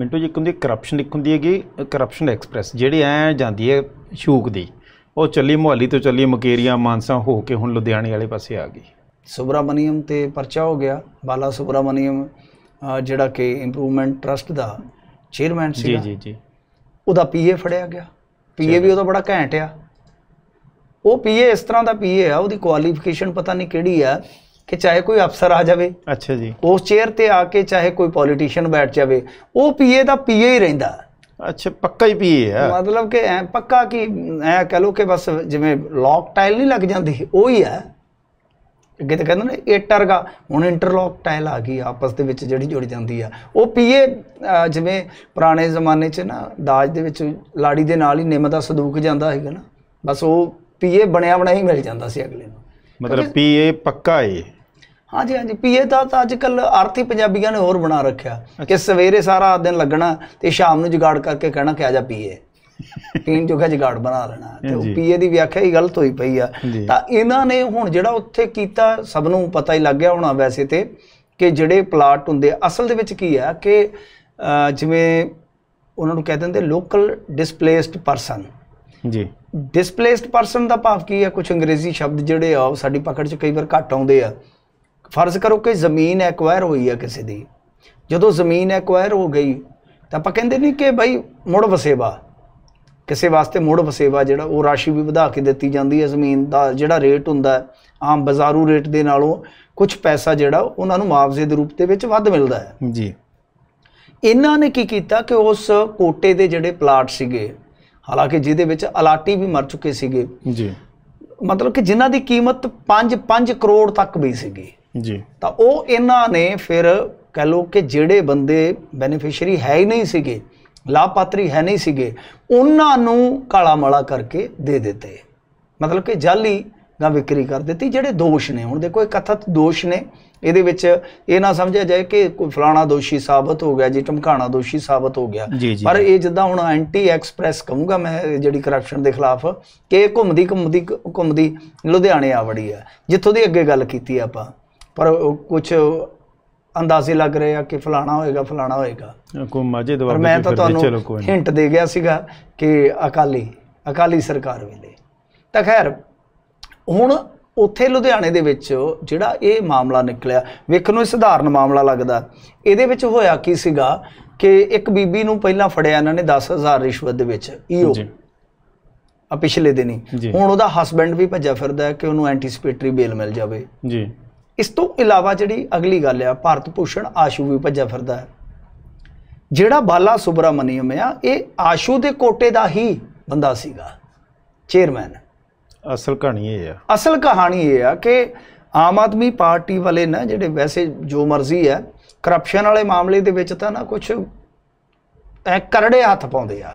ਮਿੰਟੂ ਜੀ ਇੱਕ ਹੁੰਦੀ ਕਰਪਸ਼ਨ ਇੱਕ ਹੁੰਦੀ ਹੈਗੀ ਕਰਪਸ਼ਨ ਐਕਸਪ੍ਰੈਸ ਜਿਹੜੀ ਐ ਜਾਂਦੀ ਹੈ ਸ਼ੂਕ ਦੀ ਉਹ ਚੱਲੀ ਮੁਹੱਲੀ ਤੋਂ ਚੱਲੀ ਮਕੇਰੀਆਂ ਮਾਨਸਾ ਹੋ ਕੇ ਹੁਣ ਲੁਧਿਆਣੇ ਵਾਲੇ ਪਾਸੇ ਆ ਗਈ ਸੁਬਰਾਮਨੀਅਮ ਤੇ ਪਰਚਾ ਹੋ ਗਿਆ ਬਾਲਾ ਸੁਬਰਾਮਨੀਅਮ ਜਿਹੜਾ ਕਿ ਇੰਪਰੂਵਮੈਂਟ ਟਰਸਟ ਦਾ ਚੇਅਰਮੈਨ ਸੀ ਜੀ ਜੀ ਜੀ ਉਹਦਾ ਪੀਏ ਫੜਿਆ ਗਿਆ ਪੀਏ ਵੀ ਉਹਦਾ ਬੜਾ ਘੈਂਟ ਆ ਉਹ ਪੀਏ ਇਸ ਤਰ੍ਹਾਂ ਦਾ ਪੀਏ ਆ ਉਹਦੀ ਕੁਆਲੀਫਿਕੇਸ਼ਨ ਪਤਾ ਨਹੀਂ ਕਿਹੜੀ ਆ ਕਿ ਚਾਹੇ ਕੋਈ ਅਫਸਰ ਆ ਜਾਵੇ ਅੱਛਾ ਜੀ ਉਸ ਚੇਅਰ ਤੇ ਆ ਕੇ ਚਾਹੇ ਕੋਈ ਪੋਲੀਟੀਸ਼ੀਅਨ ਬੈਠ ਜਾਵੇ ਉਹ ਪੀਏ ਦਾ ਪੀਏ ਹੀ ਰਹਿੰਦਾ ਅੱਛਾ ਪੱਕਾ ਹੀ ਪੀਏ ਹੈ ਮਤਲਬ ਕਿ ਐ ਪੱਕਾ ਕਿ ਐ ਕਹ ਲੋ ਕਿ ਬਸ ਜਿਵੇਂ ਲੌਕ ਟਾਈਲ ਨਹੀਂ ਲੱਗ ਜਾਂਦੀ ਉਹ ਹੀ ਹੈ ਅੱਗੇ ਤਾਂ ਕਹਿੰਦੇ ਨੇ ਇਟਰ ਦਾ ਹੁਣ ਇੰਟਰਲੌਕ ਟਾਈਲ ਆ ਗਈ ਆਪਸ ਦੇ ਵਿੱਚ ਜਿਹੜੀ ਜੁੜ ਜਾਂਦੀ ਆ ਉਹ ਪੀਏ ਜਿਵੇਂ ਪੁਰਾਣੇ ਜ਼ਮਾਨੇ 'ਚ ਨਾ ਦਾਜ ਦੇ ਵਿੱਚ ਲਾੜੀ ਦੇ ਨਾਲ ਹੀ ਨਿੰਮ ਦਾ ਸੰਦੂਕ ਜਾਂਦਾ ਹੈਗਾ ਨਾ ਬਸ ਉਹ ਪੀਏ ਬਣਿਆ ਬਣਾਈ ਹੀ ਮਿਲ ਜਾਂਦਾ ਸੀ ਅਗਲੇ ਨੂੰ ਮਤਲਬ ਪੀਏ ਪੱਕਾ ਏ ਹਾਂਜੀ ਹਾਂਜੀ ਪੀਏ ਤਾਂ ਅੱਜ ਕੱਲ ਆਰਥੀ ਪੰਜਾਬੀਆਂ ਨੇ ਹੋਰ ਬਣਾ ਰੱਖਿਆ ਕਿ ਸਵੇਰੇ ਸਾਰਾ ਦਿਨ ਲੱਗਣਾ ਤੇ ਸ਼ਾਮ ਨੂੰ ਜਗਾੜ ਕਰਕੇ ਕਹਿਣਾ ਕਿ ਆ ਜਾ ਪੀਏ ਪੀਣ ਜੋਗਾ ਜਗਾੜ ਬਣਾ ਲੈਣਾ ਤੇ ਉਹ ਪੀਏ ਦੀ ਵਿਆਖਿਆ ਹੀ ਗਲਤ ਹੋਈ ਪਈ ਆ ਤਾਂ ਇਹਨਾਂ ਨੇ ਹੁਣ ਜਿਹੜਾ ਉੱਥੇ ਕੀਤਾ ਸਭ ਨੂੰ ਪਤਾ ਹੀ ਲੱਗ ਗਿਆ ਹੋਣਾ ਵੈਸੇ ਤੇ ਕਿ ਜਿਹੜੇ ਪਲਾਟ ਹੁੰਦੇ ਅਸਲ ਦੇ ਵਿੱਚ ਕੀ ਆ ਕਿ ਜਿਵੇਂ ਉਹਨਾਂ ਨੂੰ ਕਹਿ ਦਿੰਦੇ ਲੋਕਲ ਡਿਸਪਲੇਸਡ ਪਰਸਨ ਜੀ ਡਿਸਪਲੇਸਡ ਪਰਸਨ ਦਾ ਭਾਵ ਕੀ ਹੈ ਕੁਝ ਅੰਗਰੇਜ਼ੀ ਸ਼ਬਦ ਜਿਹੜੇ ਆ ਸਾਡੀ ਪਕੜ 'ਚ ਕਈ ਵਾਰ ਘੱਟ ਆਉਂਦੇ ਆ ਫਰਜ਼ ਕਰੋ ਕਿ ਜ਼ਮੀਨ ਐਕਵਾਇਰ ਹੋਈ ਹੈ ਕਿਸੇ ਦੀ ਜਦੋਂ ਜ਼ਮੀਨ ਐਕਵਾਇਰ ਹੋ ਗਈ ਤਾਂ ਆਪਾਂ ਕਹਿੰਦੇ ਨਹੀਂ ਕਿ ਭਾਈ ਮੁੜ ਵਸੇਵਾ ਕਿਸੇ ਵਾਸਤੇ ਮੁੜ ਵਸੇਵਾ ਜਿਹੜਾ ਉਹ ਰਾਸ਼ੀ ਵੀ ਵਧਾ ਕੇ ਦਿੱਤੀ ਜਾਂਦੀ ਹੈ ਜ਼ਮੀਨ ਦਾ ਜਿਹੜਾ ਰੇਟ ਹੁੰਦਾ ਆਮ ਬਾਜ਼ਾਰੂ ਰੇਟ ਦੇ ਨਾਲੋਂ ਕੁਝ ਪੈਸਾ ਜਿਹੜਾ ਉਹਨਾਂ ਨੂੰ ਮੁਆਵਜ਼ੇ ਦੇ ਰੂਪ ਦੇ ਵਿੱਚ ਵੱਧ ਮਿਲਦਾ ਹੈ ਜੀ ਇਹਨਾਂ ਨੇ ਕੀ ਕੀਤਾ ਕਿ ਉਸ ਕੋਟੇ ਦੇ ਜਿਹੜੇ ਪਲਾਟ ਸੀਗੇ ਹਾਲਾਂਕਿ ਜਿਹਦੇ ਵਿੱਚ ਅਲਾਟੀ ਵੀ ਮਰ ਚੁੱਕੇ ਸੀਗੇ ਜੀ ਮਤਲਬ ਕਿ ਜਿਨ੍ਹਾਂ ਦੀ ਕੀਮਤ 5 5 ਕਰੋੜ ਤੱਕ ਵੀ ਸੀਗੀ ਜੀ ਤਾਂ ਉਹ ਇਹਨਾਂ ਨੇ ਫਿਰ ਕਹ ਲੋ ਕਿ ਜਿਹੜੇ ਬੰਦੇ ਬੈਨੀਫੀਸ਼ੀਅਰੀ ਹੈ ਹੀ ਨਹੀਂ ਸੀਗੇ ਲਾਭਪਾਤਰੀ ਹੈ ਨਹੀਂ ਸੀਗੇ ਉਹਨਾਂ ਨੂੰ ਕਾਲਾ ਮਾਲਾ ਕਰਕੇ ਦੇ ਦਿੱਤੇ ਮਤਲਬ ਕਿ ਜਾਲੀ ਨਾ ਵਿਕਰੀ ਕਰ ਦਿੱਤੀ ਜਿਹੜੇ ਦੋਸ਼ ਨੇ ਹੁਣ ਦੇਖੋ ਇਹ ਕਥਤ ਦੋਸ਼ ਨੇ ਇਹਦੇ ਵਿੱਚ ਇਹ ਨਾ ਸਮਝਿਆ ਜਾਏ ਕਿ ਕੋਈ ਫਲਾਣਾ ਦੋਸ਼ੀ ਸਾਬਤ ਹੋ ਗਿਆ ਜੀ ਟਮਕਾਣਾ ਦੋਸ਼ੀ ਸਾਬਤ ਹੋ ਗਿਆ ਪਰ ਇਹ ਜਿੱਦਾਂ ਹੁਣ ਐਂਟੀ ਐਕਸਪ੍ਰੈਸ ਕਹੂੰਗਾ ਮੈਂ ਜਿਹੜੀ ਕਰਪਸ਼ਨ ਦੇ ਖਿਲਾਫ ਕਿ ਘੁੰਮਦੀ ਘੁੰਮਦੀ ਘੁੰਮਦੀ ਲੁਧਿਆਣੇ ਆਵੜੀ ਹੈ ਆ ਜਿੱਥੋਂ ਦੀ ਅੱਗੇ ਗੱਲ ਕੀਤੀ ਆਪਾਂ ਪਰ ਕੁਝ ਅੰਦਾਜ਼ੇ ਲੱਗ ਰਹੇ ਆ ਕਿ ਫਲਾਣਾ ਹੋਏਗਾ ਫਲਾਣਾ ਹੋਏਗਾ ਕੋਈ ਮਾਝੇ ਦਵਾ ਮੈਂ ਤਾਂ ਤੁਹਾਨੂੰ ਹਿੰਟ ਦੇ ਗਿਆ ਸੀਗਾ ਕਿ ਅਕਾਲੀ ਅਕਾਲੀ ਸਰਕਾਰ ਵੇਲੇ ਤਾਂ ਖੈਰ ਹੁਣ ਉੱਥੇ ਲੁਧਿਆਣੇ ਦੇ ਵਿੱਚ ਜਿਹੜਾ ਇਹ ਮਾਮਲਾ ਨਿਕਲਿਆ ਵੇਖਣ ਨੂੰ ਇਹ ਸਧਾਰਨ ਮਾਮਲਾ ਲੱਗਦਾ ਇਹਦੇ ਵਿੱਚ ਹੋਇਆ ਕੀ ਸੀਗਾ ਕਿ ਇੱਕ ਬੀਬੀ ਨੂੰ ਪਹਿਲਾਂ ਫੜਿਆ ਇਹਨਾਂ ਨੇ 10000 ਰਿਸ਼ਵਤ ਦੇ ਵਿੱਚ ਈਓ ਆ ਪਿਛਲੇ ਦਿਨੀ ਹੁਣ ਉਹਦਾ ਹਸਬੰਡ ਵੀ ਭੱਜਿਆ ਫਿਰਦਾ ਕਿ ਉਹਨੂੰ ਐਂਟੀਸਪੇਟਰੀ ਬੇਲ ਮਿਲ ਜਾਵੇ ਜੀ ਇਸ ਤੋਂ ਇਲਾਵਾ ਜਿਹੜੀ ਅਗਲੀ ਗੱਲ ਆ ਭਾਰਤ ਭੂਸ਼ਣ ਆਸ਼ੂ ਵੀ ਭੱਜਿਆ ਫਿਰਦਾ ਹੈ ਜਿਹੜਾ ਬਾਲਾ ਸੁਬਰਾਮਨੀਅਮ ਆ ਇਹ ਆਸ਼ੂ ਦੇ ਕੋਟੇ ਦਾ ਹੀ ਬੰਦਾ ਸੀਗਾ ਚੇਅਰਮੈਨ ਅਸਲ ਕਹਾਣੀ ਇਹ ਆ ਅਸਲ ਕਹਾਣੀ ਇਹ ਆ ਕਿ ਆਮ ਆਦਮੀ ਪਾਰਟੀ ਵਾਲੇ ਨਾ ਜਿਹੜੇ ਵੈਸੇ ਜੋ ਮਰਜ਼ੀ ਹੈ ਕਰਪਸ਼ਨ ਵਾਲੇ ਮਾਮਲੇ ਦੇ ਵਿੱਚ ਤਾਂ ਨਾ ਕੁਝ ਐ ਕਰੜੇ ਹੱਥ ਪਾਉਂਦੇ ਆ